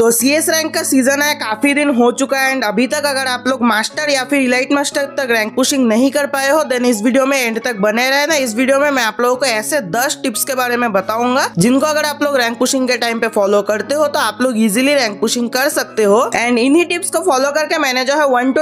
तो C S rank का season है काफी दिन हो चुका है एंड अभी तक अगर आप लोग मास्टर या फिर इलाइट मास्टर तक रैंक पुशिंग नहीं कर पाए हो देन इस वीडियो में एंड तक बने रहे ना इस वीडियो में मैं आप लोगों को ऐसे दस टिप्स के बारे में बताऊंगा जिनको अगर आप लोग रैंक पुशिंग के टाइम पे फॉलो करते हो तो आप लोग इजिली रैंक पुशिंग कर सकते हो एंड इन्हीं टिप्स को फॉलो करके मैंने जो है वन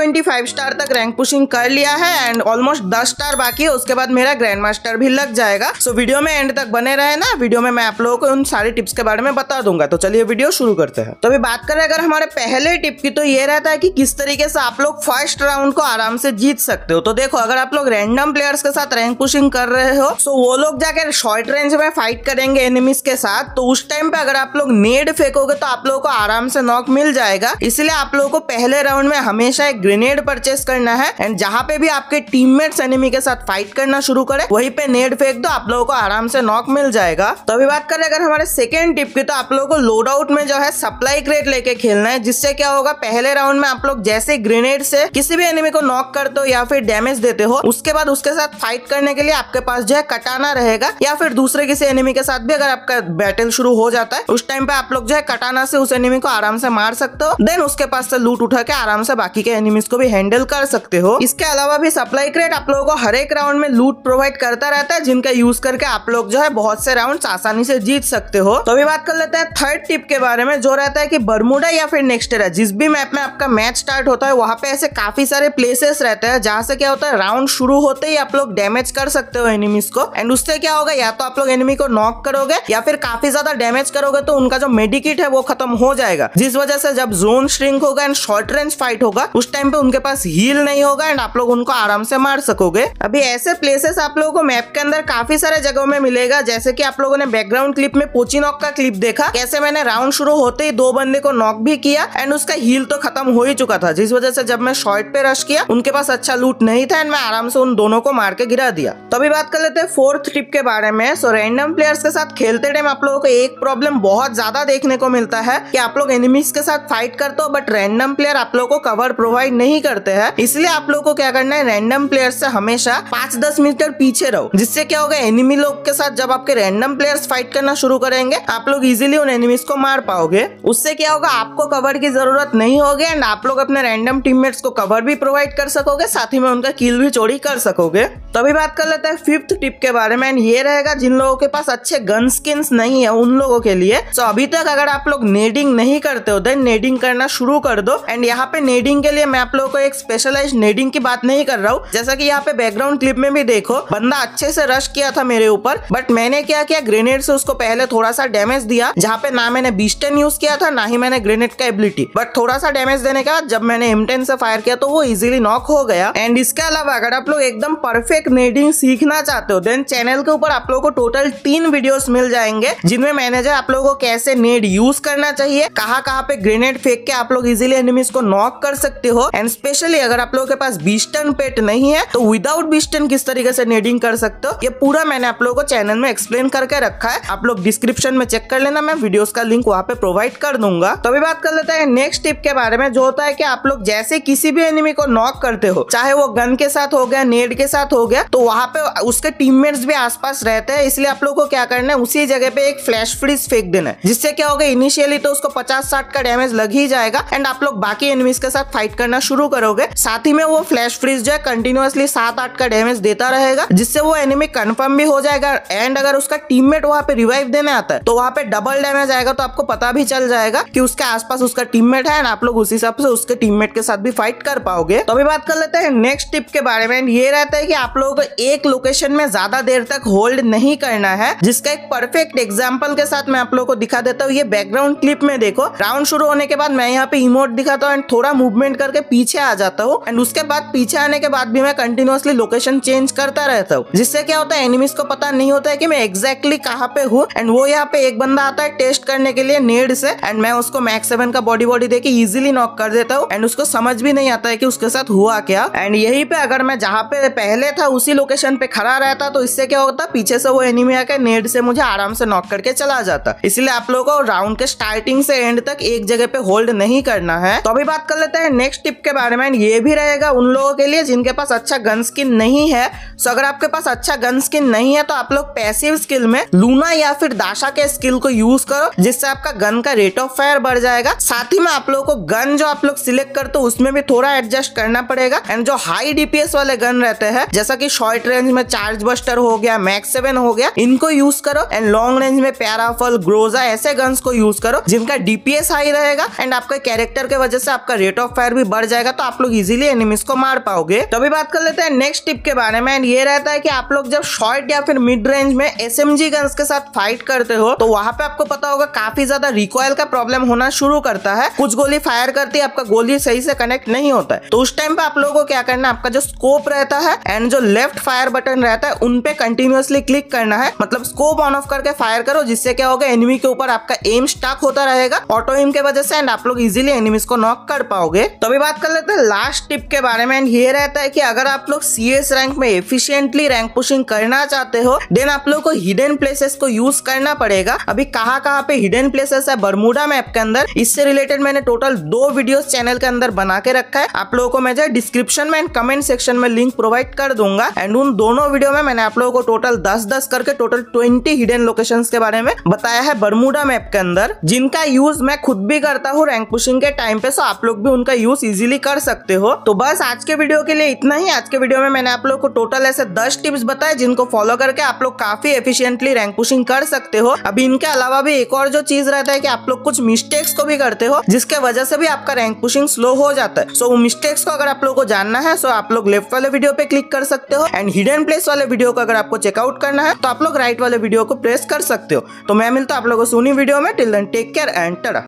स्टार तक रैंक पुशिंग कर लिया है एंड ऑलमोस्ट दस स्टार बाकी है उसके बाद मेरा ग्रैंड मास्टर भी लग जाएगा सो वीडियो में एंड तक बने रहे ना वीडियो में मैं आप लोगों को उन सारे टिप्स के बारे में बता दूंगा तो चलिए वीडियो शुरू करते हैं तो तो अभी बात करें अगर हमारे पहले टिप की तो ये रहता है कि किस तरीके से आप लोग फर्स्ट राउंड को आराम से जीत सकते हो तो देखो अगर आप लोग रैंडम प्लेयर्स के साथ रैंक पुशिंग कर रहे हो तो वो लोग जाकर शॉर्ट रेंज में फाइट करेंगे एनिमीज के साथ तो उस टाइम पे अगर आप लोग नेड फेंकोगे तो आप लोगों को आराम से नॉक मिल जाएगा इसलिए आप लोगों को पहले राउंड में हमेशा एक ग्रेनेड परचेस करना है एंड जहाँ पे भी आपके टीम एनिमी के साथ फाइट करना शुरू करे वही पे नेड फेंक दो आप लोगों को आराम से नॉक मिल जाएगा तो अभी बात करें अगर हमारे सेकेंड टिप की तो आप लोगों को लोड आउट में जो है सप्लाई स्ट्राइक रेट लेके खेलना है जिससे क्या होगा पहले राउंड में आप लोग जैसे ग्रेनेड से किसी भी एनिमी को नॉक करते हो या फिर डैमेज देते हो उसके बाद उसके साथ फाइट करने के लिए आपके पास जो है कटाना रहेगा या फिर दूसरे किसी एनिमी के साथ भी अगर आपका बैटल शुरू हो जाता है उस टाइम पे आप लोग जो है कटाना से उस एनिमी को आराम से मार सकते हो देन उसके पास से लूट उठा के आराम से बाकी के एनिमीज को भी हैंडल कर सकते हो इसके अलावा भी सप्लाई क्रेट आप लोगों को हर एक राउंड में लूट प्रोवाइड करता रहता है जिनका यूज करके आप लोग जो है बहुत से राउंड आसानी से जीत सकते हो तो अभी बात कर लेते हैं थर्ड टिप के बारे में जो रहता है कि बर्मुडा या फिर नेक्स्टेरा जिस भी मैप में आपका मैच स्टार्ट होता है वहां पे ऐसे काफी सारे प्लेसेस रहते हैं जहां से क्या होता है राउंड शुरू होते ही आप लोग डैमेज कर सकते हो एनिमीज को एंड उससे क्या होगा या तो आप लोग एनिमी को नॉक करोगे या फिर काफी ज्यादा डैमेज करोगे तो उनका जो मेडिकिट है वो खत्म हो जाएगा जिस वजह से जब जोन श्रिंक होगा एंड शॉर्ट रेंज फाइट होगा उस टाइम पे उनके पास हील नहीं होगा एंड आप लोग उनको आराम से मार सकोगे अभी ऐसे प्लेसेस आप लोगों को मैप के अंदर काफी सारे जगहों में मिलेगा जैसे की आप लोगों ने बैकग्राउंड क्लिप में पोची नॉक का क्लिप देखा कैसे मैंने राउंड शुरू होते ही दो बंदे को नॉक भी किया एंड उसका हील तो खत्म हो ही चुका था जिस वजह से जब मैं शॉर्ट पे रश किया उनके पास अच्छा लूट नहीं था एंड मैं आराम से उन दोनों को मार के गिरा दिया तो अभी बात कर लेते हैं फोर्थ ट्रिप के बारे में सो रैंडम प्लेयर्स के साथ खेलते टाइम आप लोगों को एक प्रॉब्लम बहुत ज्यादा देखने को मिलता है की आप लोग एनिमीज के साथ फाइट करते हो बट रैंडम प्लेयर आप लोगों को कवर प्रोवाइड नहीं करते हैं इसलिए आप लोगों को क्या करना है रैंडम प्लेयर से हमेशा पांच दस मीटर पीछे रहो जिससे क्या होगा एनिमी लोग के साथ जब आपके रैंडम प्लेयर्स फाइट करना शुरू करेंगे आप लोग इजिली उन एनिमीज को मार पाओगे उससे उससे क्या होगा आपको कवर की ज़रूरत नहीं होगी एंड आप लोग अपने रैंडम टीममेट्स को कवर भी प्रोवाइड कर सकोगे साथ ही में उनका किल भी चोरी कर सकोगे तो अभी बात कर लेते हैं फिफ्थ टिप के बारे में एंड ये रहेगा जिन लोगों के पास अच्छे गन स्किन नहीं है उन लोगों के लिए सो अभी तक अगर आप लोग नेडिंग नहीं करते हो देन नेडिंग करना शुरू कर दो एंड यहाँ पे नेडिंग के लिए मैं आप लोगों को एक स्पेशलाइज नेडिंग की बात नहीं कर रहा हूँ जैसा कि यहाँ पे बैकग्राउंड क्लिप में भी देखो बंदा अच्छे से रश किया था मेरे ऊपर बट मैंने क्या किया ग्रेनेड से उसको पहले थोड़ा सा डैमेज दिया जहाँ पे ना मैंने बीस्टन यूज किया था था ना ही मैंने ग्रेनेड का एबिलिटी बट थोड़ा सा डैमेज देने के बाद जब मैंने इमटेन से फायर किया तो वो इजिली नॉक हो गया एंड इसके अलावा अगर आप लोग एकदम परफेक्ट नेडिंग सीखना चाहते हो देन चैनल के ऊपर आप लोग को टोटल तीन वीडियो मिल जाएंगे जिनमें मैंने जो आप लोगों को कैसे नेड यूज करना चाहिए कहाँ कहाँ पे ग्रेनेड फेंक के आप लोग इजिली एनिमीज को नॉक कर सकते हो एंड स्पेशली अगर आप लोगों के पास बीस्टन पेट नहीं है तो विदाउट बीस्टन किस तरीके से नेडिंग कर सकते हो ये पूरा मैंने आप लोगों को चैनल में एक्सप्लेन करके रखा है आप लोग डिस्क्रिप्शन में चेक कर लेना मैं वीडियोस का लिंक वहाँ पे प्रोवाइड कर दूंगा तो अभी बात कर लेते हैं नेक्स्ट टिप के बारे में जो होता है कि आप लोग जैसे किसी भी एनिमी को नॉक करते हो चाहे वो गन के साथ हो गया नेड के साथ हो गया तो वहां पे उसके टीममेट्स भी आसपास रहते हैं इसलिए आप लोग को क्या करना है उसी जगह पे एक फ्लैश फ्रीज फेंक देना है जिससे क्या होगा इनिशियली तो उसको पचास साठ का डैमेज लग ही जाएगा एंड आप लोग बाकी एनिमीज के साथ फाइट करना शुरू करोगे साथ ही में वो फ्लैश फ्रीज जो है कंटिन्यूअसली सात आठ का डैमेज देता रहेगा जिससे वो एनिमी कंफर्म भी हो जाएगा एंड अगर उसका टीममेट वहां पे रिवाइव देने आता है तो वहां पे डबल डैमेज आएगा तो आपको पता भी चल जाएगा जाएगा कि उसके आसपास उसका टीममेट है आप लोग उसी हिसाब से उसके टीममेट के साथ भी फाइट कर पाओगे तो अभी बात कर लेते हैं नेक्स्ट टिप के बारे में ये रहता है कि आप लोगों को एक लोकेशन में ज्यादा देर तक होल्ड नहीं करना है जिसका एक परफेक्ट एग्जाम्पल के साथ मैं आप लोगों को दिखा देता हूँ ये बैकग्राउंड क्लिप में देखो राउंड शुरू होने के बाद मैं यहाँ पे इमोट दिखाता हूँ एंड थोड़ा मूवमेंट करके पीछे आ जाता हूँ एंड उसके बाद पीछे आने के बाद भी मैं कंटिन्यूसली लोकेशन चेंज करता रहता हूँ जिससे क्या होता है एनिमीज को पता नहीं होता है की मैं एग्जैक्टली कहाँ पे हूँ एंड वो यहाँ पे एक बंदा आता है टेस्ट करने के लिए नेड से एंड एंड मैं उसको मैक्स सेवन का बॉडी बॉडी देके इजिली नॉक कर देता हूँ एंड उसको समझ भी नहीं आता है कि उसके साथ हुआ क्या एंड यही पे अगर मैं जहाँ पे पहले था उसी लोकेशन पे खड़ा रहता तो इससे क्या होता पीछे से वो एनिमी आकर नेट से मुझे आराम से नॉक करके चला जाता इसलिए आप लोगों को राउंड के स्टार्टिंग से एंड तक एक जगह पे होल्ड नहीं करना है तो अभी बात कर लेते हैं नेक्स्ट टिप के बारे में ये भी रहेगा उन लोगों के लिए जिनके पास अच्छा गन स्किन नहीं है सो अगर आपके पास अच्छा गन स्किन नहीं है तो आप लोग पैसिव स्किल में लूना या फिर दाशा के स्किल को यूज करो जिससे आपका गन का रेट ऑफ फायर बढ़ जाएगा साथ ही में आप लोगों को गन जो आप लोग सिलेक्ट करते हो उसमें भी थोड़ा एडजस्ट करना पड़ेगा एंड जो हाई डीपीएस वाले गन रहते हैं जैसा की शॉर्ट रेंज में चार्ज बस्टर हो गया मैक्स सेवन हो गया इनको यूज करो एंड लॉन्ग रेंज में पैराफल ग्रोजा ऐसे गन्स को यूज करो जिनका डीपीएस हाई रहेगा एंड आपके कैरेक्टर के वजह से आपका रेट ऑफ फायर भी बढ़ जाएगा तो आप लोग इजिली एनिमीज को मार पाओगे तो अभी बात कर लेते हैं नेक्स्ट टिप के बारे में ये रहता है कि आप लोग जब शॉर्ट या फिर मिड रेंज में एस गन्स के साथ फाइट करते हो तो वहां पे आपको पता होगा काफी ज्यादा रिकॉयल का प्रॉब्लम होना शुरू करता है कुछ गोली फायर करती है आपका गोली सही से कनेक्ट नहीं होता है तो उस टाइम पे आप लोगों को क्या करना है आपका जो स्कोप रहता है एंड जो लेफ्ट फायर बटन रहता है उनपे कंटिन्यूसली क्लिक करना है मतलब स्कोप ऑन ऑफ करके फायर करो जिससे क्या होगा एनिमी के ऊपर आपका एम स्टॉक होता रहेगा ऑटो एम के वजह से एंड आप लोग इजिली एनिमीज को नॉक कर पाओगे तो अभी बात कर लेते हैं लास्ट टिप के बारे में एंड ये रहता है की अगर आप लोग सी रैंक में एफिशियंटली रैंक पुशिंग करना चाहते हो देन आप लोग को हिडन प्लेसेस को यूज करना पड़ेगा अभी कहाँ कहाँ पे हिडन प्लेसेस है बरमूडा इंस्टाग्राम ऐप के अंदर इससे रिलेटेड मैंने टोटल दो वीडियो चैनल के अंदर बना के रखा है आप लोगों को मैं डिस्क्रिप्शन में एंड कमेंट सेक्शन में लिंक प्रोवाइड कर दूंगा एंड उन दोनों वीडियो में मैंने आप लोगों को टोटल दस दस करके टोटल ट्वेंटी हिडन लोकेशन के बारे में बताया है बर्मुडा मैप के अंदर जिनका यूज मैं खुद भी करता हूँ रैंक पुशिंग के टाइम पे सो आप लोग भी उनका यूज इजिली कर सकते हो तो बस आज के वीडियो के लिए इतना ही आज के वीडियो में मैंने आप लोग को टोटल ऐसे दस टिप्स बताए जिनको फॉलो करके आप लोग काफी एफिशियंटली रैंक पुशिंग कर सकते हो अभी इनके अलावा भी एक और जो चीज रहता है कि आप लोग कुछ कुछ मिस्टेक्स को भी करते हो जिसके वजह से भी आपका रैंक पुशिंग स्लो हो जाता है सो so, मिस्टेक्स को अगर आप लोग को जानना है सो so आप लोग लेफ्ट वाले वीडियो पे क्लिक कर सकते हो एंड हिडन प्लेस वाले वीडियो को अगर आपको चेकआउट करना है तो आप लोग राइट वाले वीडियो को प्रेस कर सकते हो तो मैं मिलता आप लोगों को सुनी वीडियो में till then take care and टड़ा